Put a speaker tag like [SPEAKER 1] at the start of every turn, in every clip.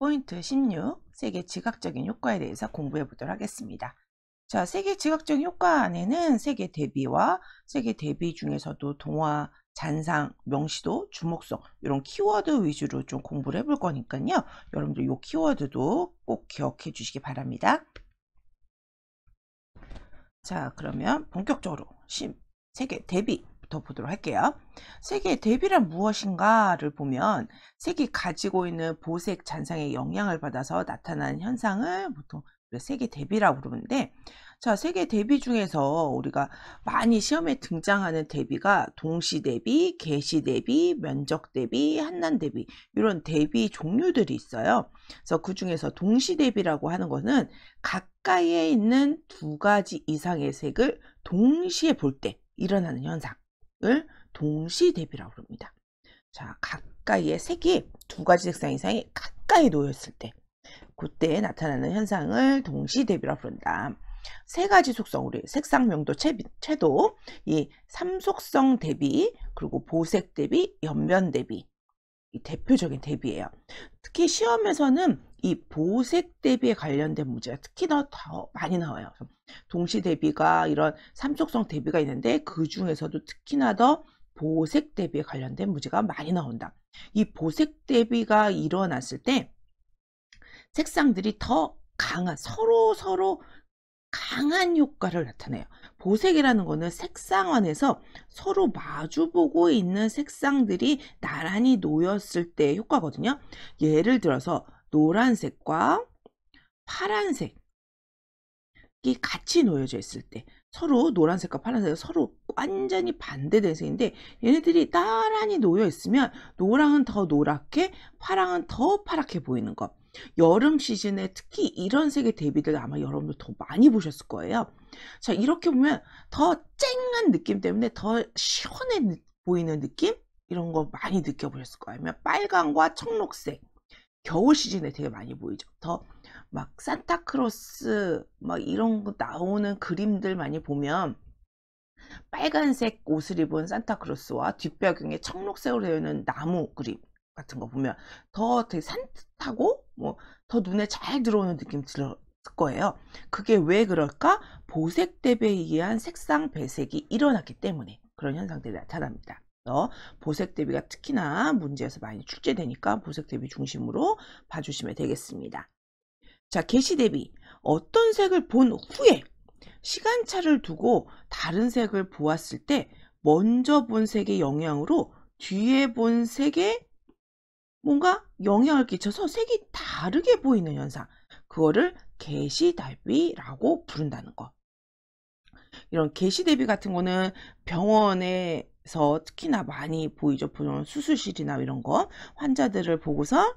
[SPEAKER 1] 포인트 16 세계 지각적인 효과에 대해서 공부해 보도록 하겠습니다. 자, 세계 지각적 인 효과 안에는 세계 대비와 세계 대비 중에서도 동화, 잔상, 명시도, 주목성 이런 키워드 위주로 좀 공부를 해볼 거니까요. 여러분들 이 키워드도 꼭 기억해 주시기 바랍니다. 자, 그러면 본격적으로 세계 대비 부터 보도록 할게요. 세계의 대비란 무엇인가를 보면 색이 가지고 있는 보색 잔상의 영향을 받아서 나타나는 현상을 보통 세계 대비라고 그러는데 자, 세계 대비 중에서 우리가 많이 시험에 등장하는 대비가 동시 대비, 개시 대비, 면적 대비, 한난 대비 이런 대비 종류들이 있어요. 그래서 그 중에서 동시 대비라고 하는 것은 가까이에 있는 두 가지 이상의 색을 동시에 볼 때 일어나는 현상. 색을 동시 대비라고 합니다. 자, 가까이의 색이 두 가지 색상 이상이 가까이 놓였을 때 그때 나타나는 현상을 동시 대비라고 부른다. 세 가지 속성 우리 색상 명도 채도 이 삼속성 대비 그리고 보색 대비 연면 대비 이 대표적인 대비예요. 특히 시험에서는 이 보색 대비에 관련된 문제가 특히나 더 많이 나와요. 동시 대비가 이런 삼속성 대비가 있는데 그 중에서도 특히나 더 보색 대비에 관련된 문제가 많이 나온다. 이 보색 대비가 일어났을 때 색상들이 더 강한 서로 서로 강한 효과를 나타내요. 보색이라는 거는 색상 안에서 서로 마주보고 있는 색상들이 나란히 놓였을 때의 효과거든요. 예를 들어서 노란색과 파란색이 같이 놓여져 있을 때 서로 노란색과 파란색이 서로 완전히 반대 된색인데 얘네들이 따란히 놓여 있으면 노랑은 더 노랗게 파랑은 더 파랗게 보이는 것 여름 시즌에 특히 이런 색의 대비들 아마 여러분들 더 많이 보셨을 거예요 자 이렇게 보면 더 쨍한 느낌 때문에 더 시원해 보이는 느낌 이런 거 많이 느껴보셨을 거예요 빨강과 청록색 겨울 시즌에 되게 많이 보이죠. 더 막 산타크로스 막 이런 거 나오는 그림들 많이 보면 빨간색 옷을 입은 산타크로스와 뒷배경에 청록색으로 되어 있는 나무 그림 같은 거 보면 더 되게 산뜻하고 뭐 더 눈에 잘 들어오는 느낌 들을 거예요. 그게 왜 그럴까? 보색 대비에 의한 색상 배색이 일어났기 때문에 그런 현상들이 나타납니다. 어 보색 대비가 특히나 문제에서 많이 출제되니까 보색 대비 중심으로 봐주시면 되겠습니다. 자, 개시 대비. 어떤 색을 본 후에 시간차를 두고 다른 색을 보았을 때 먼저 본 색의 영향으로 뒤에 본 색에 뭔가 영향을 끼쳐서 색이 다르게 보이는 현상. 그거를 개시 대비라고 부른다는 것 이런 개시 대비 같은 거는 병원에 에서 특히나 많이 보이죠. 보통 수술실이나 이런 거 환자들을 보고서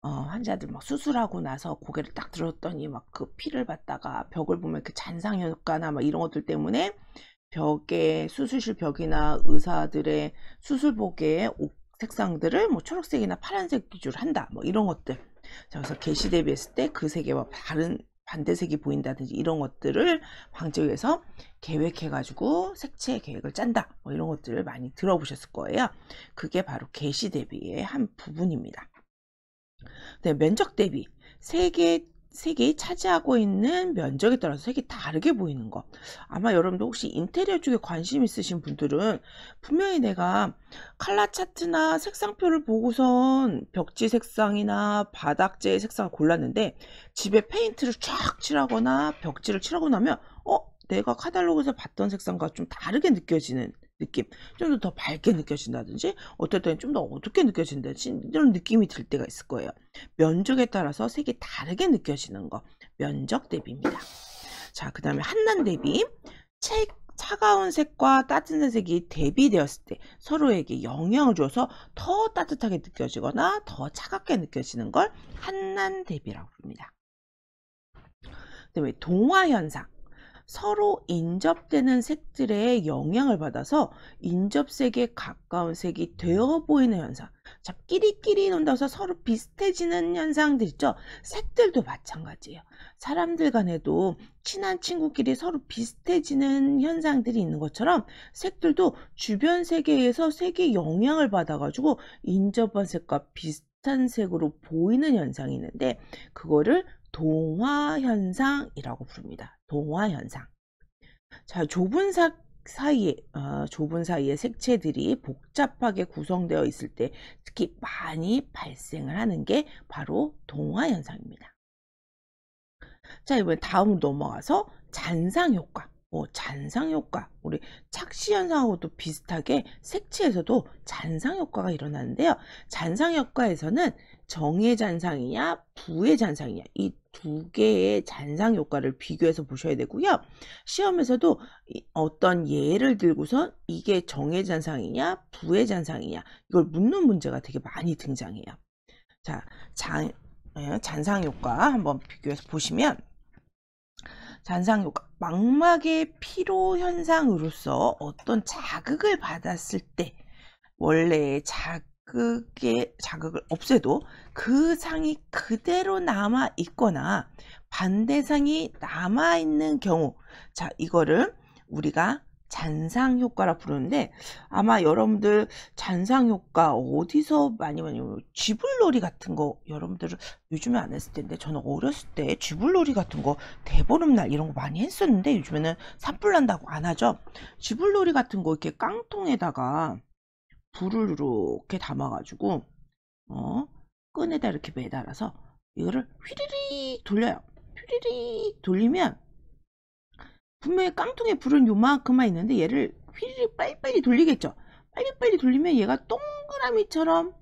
[SPEAKER 1] 어, 환자들 막 수술하고 나서 고개를 딱 들었더니 막 그 피를 봤다가 벽을 보면 그 잔상 효과나 막 이런 것들 때문에 벽에 수술실 벽이나 의사들의 수술복에옷 색상들을 뭐 초록색이나 파란색 기준으로 한다 뭐 이런 것들 자, 그래서 개시 대비했을 때 그세계와 다른 반대색이 보인다든지 이런 것들을 방지에서 계획해가지고 색채 계획을 짠다 뭐 이런 것들을 많이 들어보셨을 거예요. 그게 바로 개시 대비의 한 부분입니다. 네, 면적 대비 세의 색이 차지하고 있는 면적에 따라서 색이 다르게 보이는 것 아마 여러분도 혹시 인테리어 쪽에 관심 있으신 분들은 분명히 내가 칼라 차트나 색상표를 보고선 벽지 색상이나 바닥재 색상을 골랐는데 집에 페인트를 쫙 칠하거나 벽지를 칠하고 나면 어? 내가 카탈로그에서 봤던 색상과 좀 다르게 느껴지는 느낌 좀 더 밝게 느껴진다든지 어쨌든좀 더 어둡게 느껴진다든지 이런 느낌이 들 때가 있을 거예요 면적에 따라서 색이 다르게 느껴지는 거 면적 대비입니다 자그 다음에 한란 대비 책 차가운 색과 따뜻한 색이 대비되었을 때 서로에게 영향을 줘서 더 따뜻하게 느껴지거나 더 차갑게 느껴지는 걸 한란 대비라고 부릅니다. 그다음에 동화 현상. 서로 인접되는 색들의 영향을 받아서 인접색에 가까운 색이 되어 보이는 현상 자, 끼리끼리 논다서 서로 비슷해지는 현상들 있죠 색들도 마찬가지예요 사람들 간에도 친한 친구끼리 서로 비슷해지는 현상들이 있는 것처럼 색들도 주변 세계에서 색의 영향을 받아 가지고 인접한 색과 비슷한 색으로 보이는 현상이 있는데 그거를 동화현상이라고 부릅니다. 동화현상. 자, 좁은 사, 사이에, 어, 좁은 사이에 색채들이 복잡하게 구성되어 있을 때 특히 많이 발생을 하는 게 바로 동화현상입니다. 자, 이번에 다음으로 넘어가서 잔상효과. 어, 잔상효과. 우리 착시현상하고도 비슷하게 색채에서도 잔상효과가 일어나는데요. 잔상효과에서는 정의 잔상이냐 부의 잔상이냐 이 두 개의 잔상 효과를 비교해서 보셔야 되고요. 시험에서도 어떤 예를 들고선 이게 정의 잔상이냐 부의 잔상이냐 이걸 묻는 문제가 되게 많이 등장해요. 자, 잔, 예, 잔상 효과 한번 비교해서 보시면 잔상 효과 망막의 피로 현상으로서 어떤 자극을 받았을 때 원래 자, 그게 자극을 없애도 그 상이 그대로 남아 있거나 반대상이 남아 있는 경우 자 이거를 우리가 잔상 효과라 부르는데 아마 여러분들 잔상 효과 어디서 많이 많이 쥐불놀이 같은 거 여러분들은 요즘에 안 했을 텐데 저는 어렸을 때 쥐불놀이 같은 거 대보름날 이런 거 많이 했었는데 요즘에는 산불 난다고 안 하죠 쥐불놀이 같은 거 이렇게 깡통에다가 불을 이렇게 담아가지고 어 끈에다 이렇게 매달아서 이거를 휘리리 돌려요. 휘리리 돌리면 분명히 깡통에 불은 요만큼만 있는데 얘를 휘리리 빨리빨리 돌리겠죠. 빨리빨리 돌리면 얘가 동그라미처럼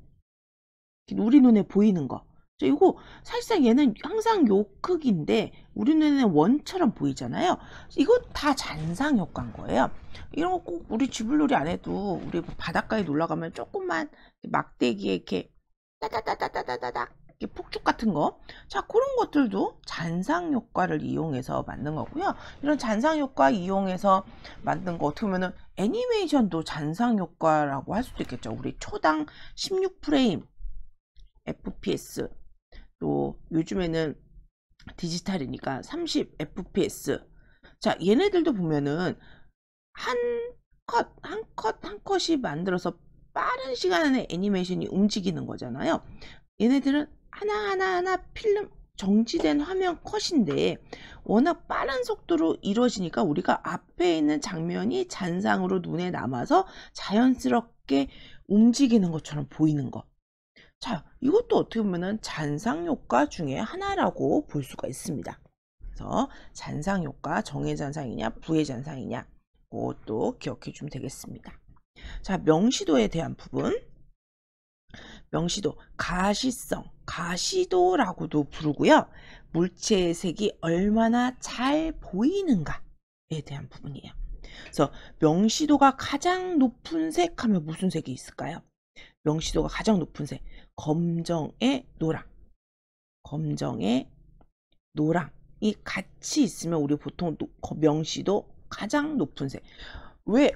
[SPEAKER 1] 우리 눈에 보이는 거 이거 사실상 얘는 항상 요 크기인데 우리 눈에는 원처럼 보이잖아요. 이건 다 잔상 효과인 거예요. 이런 거 꼭 우리 지불놀이 안 해도 우리 뭐 바닷가에 놀러 가면 조금만 막대기에 이렇게 따다다다다다다 이렇게 폭죽 같은 거. 자, 그런 것들도 잔상 효과를 이용해서 만든 거고요. 이런 잔상 효과 이용해서 만든 거 어떻게 보면 애니메이션도 잔상 효과라고 할 수도 있겠죠. 우리 초당 16프레임 FPS 또 요즘에는 디지털이니까 30 fps 자 얘네들도 보면은 한컷한컷한 컷이 만들어서 빠른 시간 안에 애니메이션이 움직이는 거잖아요 얘네들은 하나하나 하나 필름 정지된 화면 컷인데 워낙 빠른 속도로 이루어지니까 우리가 앞에 있는 장면이 잔상으로 눈에 남아서 자연스럽게 움직이는 것처럼 보이는 것 자, 이것도 어떻게 보면 잔상효과 중에 하나라고 볼 수가 있습니다. 그래서 잔상효과, 정해잔상이냐, 부해잔상이냐, 그것도 기억해 주면 되겠습니다. 자, 명시도에 대한 부분. 명시도, 가시성, 가시도라고도 부르고요. 물체의 색이 얼마나 잘 보이는가에 대한 부분이에요. 그래서 명시도가 가장 높은 색 하면 무슨 색이 있을까요? 명시도가 가장 높은 색 검정에 노랑 검정에 노랑이 같이 있으면 우리 보통 노, 명시도 가장 높은 색 왜?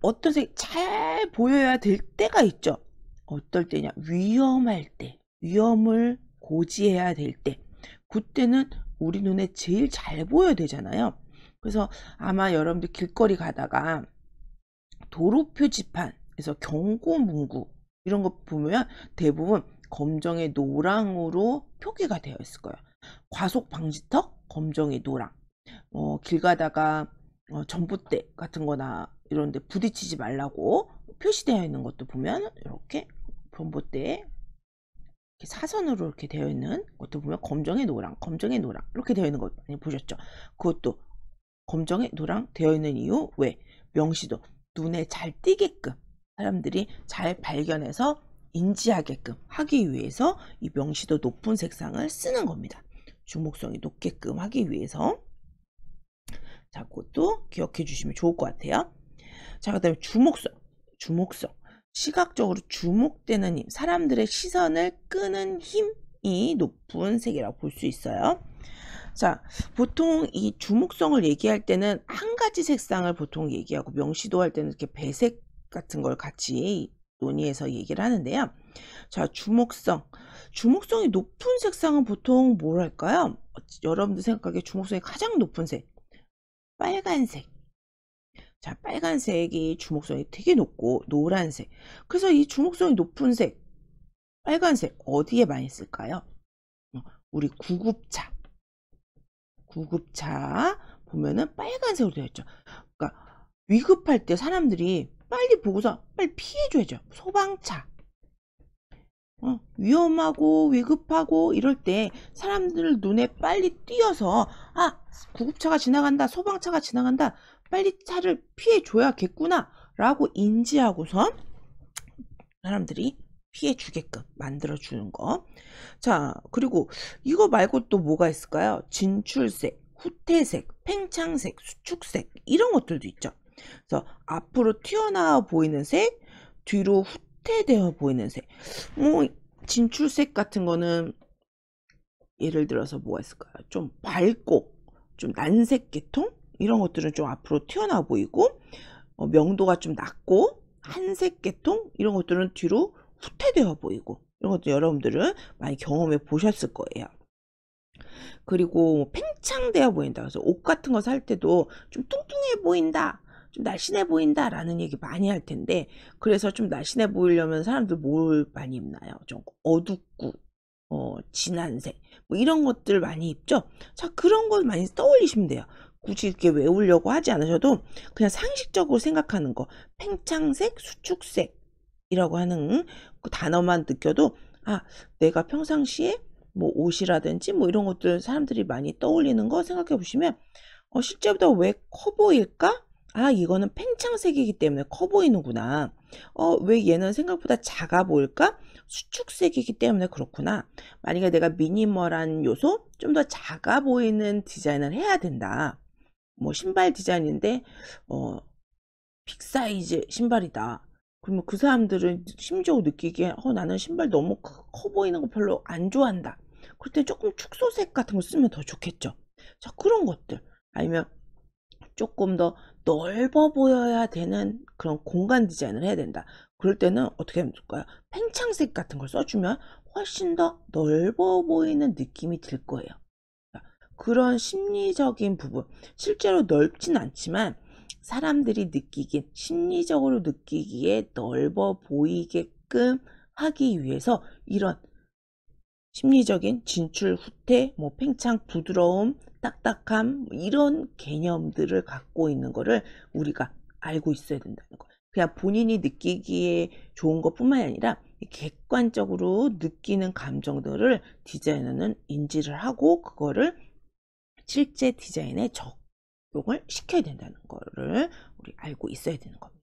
[SPEAKER 1] 어떤 색이 잘 보여야 될 때가 있죠 어떨 때냐 위험할 때 위험을 고지해야 될때 그때는 우리 눈에 제일 잘 보여야 되잖아요 그래서 아마 여러분들 길거리 가다가 도로 표지판 그래서 경고 문구 이런 거 보면 대부분 검정의 노랑으로 표기가 되어 있을 거예요. 과속 방지턱 검정의 노랑. 어, 길 가다가 어, 전봇대 같은 거나 이런 데 부딪히지 말라고 표시되어 있는 것도 보면 이렇게 전봇대에 이렇게 사선으로 이렇게 되어 있는 것도 보면 검정의 노랑, 검정의 노랑 이렇게 되어 있는 거 많이 보셨죠? 그것도 검정의 노랑 되어 있는 이유 왜? 명시도 눈에 잘 띄게끔 사람들이 잘 발견해서 인지하게끔 하기 위해서 이 명시도 높은 색상을 쓰는 겁니다. 주목성이 높게끔 하기 위해서 자 그것도 기억해 주시면 좋을 것 같아요. 자그 다음에 주목성 주목성 시각적으로 주목되는 힘 사람들의 시선을 끄는 힘이 높은 색이라고 볼 수 있어요. 자, 보통 이 주목성을 얘기할 때는 한 가지 색상을 보통 얘기하고 명시도 할 때는 이렇게 배색 같은 걸 같이 논의해서 얘기를 하는데요. 자, 주목성. 주목성이 높은 색상은 보통 뭘 할까요? 여러분들 생각하기에 주목성이 가장 높은 색. 빨간색. 자, 빨간색이 주목성이 되게 높고 노란색. 그래서 이 주목성이 높은 색, 빨간색 어디에 많이 쓸까요? 어, 우리 구급차. 구급차 보면은 빨간색으로 되어 있죠. 그러니까 위급할 때 사람들이 빨리 보고서 빨리 피해줘야죠. 소방차. 어, 위험하고 위급하고 이럴 때 사람들 눈에 빨리 띄어서 아 구급차가 지나간다 소방차가 지나간다 빨리 차를 피해줘야겠구나 라고 인지하고선 사람들이 피해 주게끔 만들어 주는 거. 자, 그리고 이거 말고 또 뭐가 있을까요? 진출색, 후퇴색, 팽창색, 수축색 이런 것들도 있죠. 그래서 앞으로 튀어나와 보이는 색, 뒤로 후퇴되어 보이는 색. 뭐 진출색 같은 거는 예를 들어서 뭐가 있을까요? 좀 밝고 좀 난색 계통 이런 것들은 좀 앞으로 튀어나와 보이고 어, 명도가 좀 낮고 한색 계통 이런 것들은 뒤로 후퇴되어 보이고 이런 것도 여러분들은 많이 경험해 보셨을 거예요. 그리고 팽창되어 보인다. 그래서 옷 같은 거 살 때도 좀 뚱뚱해 보인다. 좀 날씬해 보인다라는 얘기 많이 할 텐데 그래서 좀 날씬해 보이려면 사람들 뭘 많이 입나요? 좀 어둡고 어, 진한색 뭐 이런 것들 많이 입죠. 자 그런 걸 많이 떠올리시면 돼요. 굳이 이렇게 외우려고 하지 않으셔도 그냥 상식적으로 생각하는 거 팽창색, 수축색이라고 하는 그 단어만 느껴도 아 내가 평상시에 뭐 옷이라든지 뭐 이런 것들 사람들이 많이 떠올리는 거 생각해 보시면 어, 실제보다 왜 커 보일까? 아, 이거는 팽창색이기 때문에 커 보이는구나. 어, 왜 얘는 생각보다 작아 보일까? 수축색이기 때문에 그렇구나. 만약에 내가 미니멀한 요소, 좀 더 작아 보이는 디자인을 해야 된다. 뭐 신발 디자인인데 어, 빅사이즈 신발이다. 그러면 그 사람들은 심적으로 느끼기에 어, 나는 신발 너무 커 보이는 거 별로 안 좋아한다. 그럴 때 조금 축소색 같은 거 쓰면 더 좋겠죠. 자, 그런 것들. 아니면 조금 더 넓어 보여야 되는 그런 공간 디자인을 해야 된다. 그럴 때는 어떻게 하면 좋을까요? 팽창색 같은 걸 써주면 훨씬 더 넓어 보이는 느낌이 들 거예요. 그런 심리적인 부분. 실제로 넓진 않지만 사람들이 느끼긴, 심리적으로 느끼기에 넓어 보이게끔 하기 위해서 이런 심리적인 진출 후퇴, 뭐 팽창 부드러움, 딱딱함 뭐 이런 개념들을 갖고 있는 거를 우리가 알고 있어야 된다는 거. 그냥 본인이 느끼기에 좋은 것뿐만 아니라 객관적으로 느끼는 감정들을 디자이너는 인지를 하고 그거를 실제 디자인에 적용을 시켜야 된다는 거를 우리 알고 있어야 되는 겁니다.